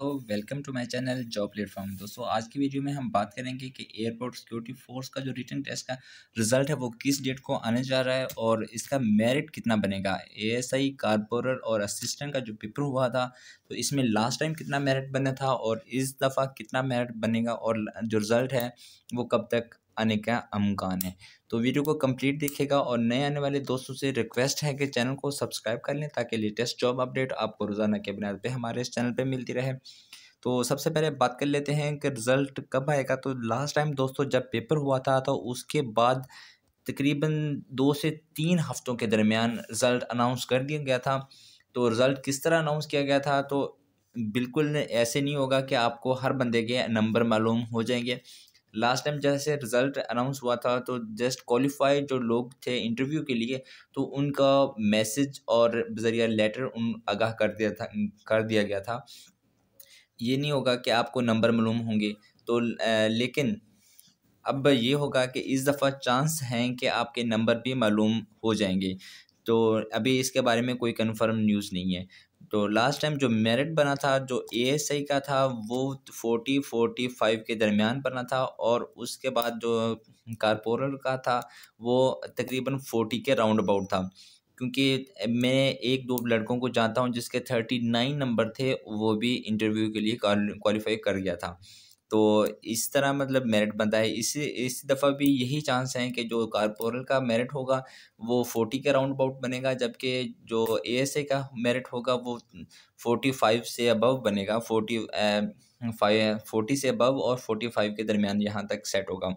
तो welcome to my channel job platform दोस्तों आज की वीडियो में हम बात करेंगे कि एयरपोर्ट सिक्योरिटी फोर्स का जो रिटर्न टेस्ट का रिजल्ट है वो किस डेट को आने जा रहा है और इसका मेरिट कितना बनेगा एएसआई कारपोरर और असिस्टेंट का जो पेपर हुआ था तो इसमें लास्ट टाइम कितना मेरिट बना था और इस दफ़ा कितना मेरिट बनेगा और जो रिज़ल्ट है वो कब तक आने का अमकान है तो वीडियो को कंप्लीट देखेगा और नए आने वाले दोस्तों से रिक्वेस्ट है कि चैनल को सब्सक्राइब कर लें ताकि लेटेस्ट जॉब अपडेट आपको रोज़ाना के बुनियाद पर हमारे इस चैनल पर मिलती रहे तो सबसे पहले बात कर लेते हैं कि रिज़ल्ट कब आएगा तो लास्ट टाइम दोस्तों जब पेपर हुआ था तो उसके बाद तकरीबन दो से तीन हफ्तों के दरमियान रिज़ल्ट अनाउंस कर दिया गया था तो रिज़ल्ट किस तरह अनाउंस किया गया था तो बिल्कुल ऐसे नहीं होगा कि आपको हर बंदे के नंबर मालूम हो जाएंगे लास्ट टाइम जैसे रिज़ल्ट अनाउंस हुआ था तो जस्ट क्वालिफाइड जो लोग थे इंटरव्यू के लिए तो उनका मैसेज और ज़रिया लेटर उन आगाह कर दिया था कर दिया गया था ये नहीं होगा कि आपको नंबर मालूम होंगे तो लेकिन अब ये होगा कि इस दफ़ा चांस हैं कि आपके नंबर भी मालूम हो जाएंगे तो अभी इसके बारे में कोई कंफर्म न्यूज़ नहीं है तो लास्ट टाइम जो मेरिट बना था जो ए का था वो फोर्टी फोर्टी फाइव के दरमियान बना था और उसके बाद जो कारपोरल का था वो तकरीबन फोर्टी के राउंड अबाउट था क्योंकि मैं एक दो लड़कों को जानता हूँ जिसके थर्टी नाइन नंबर थे वो भी इंटरव्यू के लिए क्वालिफाई कर गया था तो इस तरह मतलब मेरिट बनता है इस इस दफ़ा भी यही चांस हैं कि जो कारपोरल का मेरिट होगा वो फोर्टी के राउंड अबाउट बनेगा जबकि जो एएसए का मेरिट होगा वो फोर्टी फाइव से अबव बनेगा फोर्टी फाइव फोर्टी से अबव और फोर्टी फाइव के दरमियान यहाँ तक सेट होगा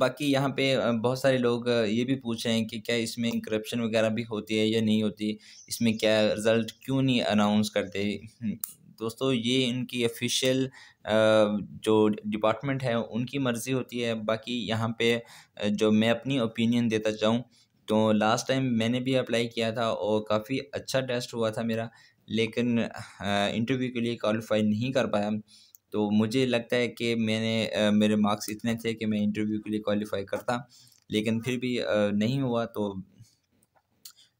बाकी यहाँ पे बहुत सारे लोग ये भी पूछ रहे हैं कि क्या इसमें करप्शन वगैरह भी होती है या नहीं होती इसमें क्या रिज़ल्ट क्यों नहीं अनाउंस करते दोस्तों ये इनकी ऑफिशियल जो डिपार्टमेंट है उनकी मर्ज़ी होती है बाकी यहाँ पे जो मैं अपनी ओपिनियन देता चाहूँ तो लास्ट टाइम मैंने भी अप्लाई किया था और काफ़ी अच्छा टेस्ट हुआ था मेरा लेकिन इंटरव्यू के लिए क्वालिफाई नहीं कर पाया तो मुझे लगता है कि मैंने मेरे मार्क्स इतने थे कि मैं इंटरव्यू के लिए क्वालिफाई करता लेकिन फिर भी नहीं हुआ तो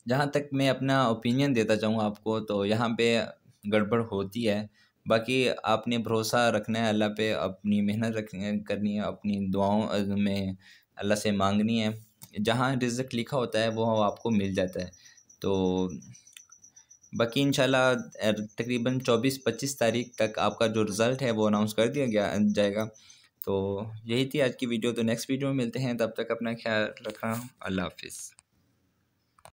जहाँ तक मैं अपना ओपिनियन देता चाहूँ आपको तो यहाँ पे गड़बड़ होती है बाकी आपने भरोसा रखना है अल्लाह पे अपनी मेहनत रख करनी है अपनी दुआओं में अल्लाह से मांगनी है जहाँ रिजक लिखा होता है वो आपको मिल जाता है तो बाकी इन तकरीबन चौबीस पच्चीस तारीख तक आपका जो रिज़ल्ट है वो अनाउंस कर दिया गया जाएगा तो यही थी आज की वीडियो तो नेक्स्ट वीडियो में मिलते हैं तब तक अपना ख्याल रखना अल्लाह हाफिज़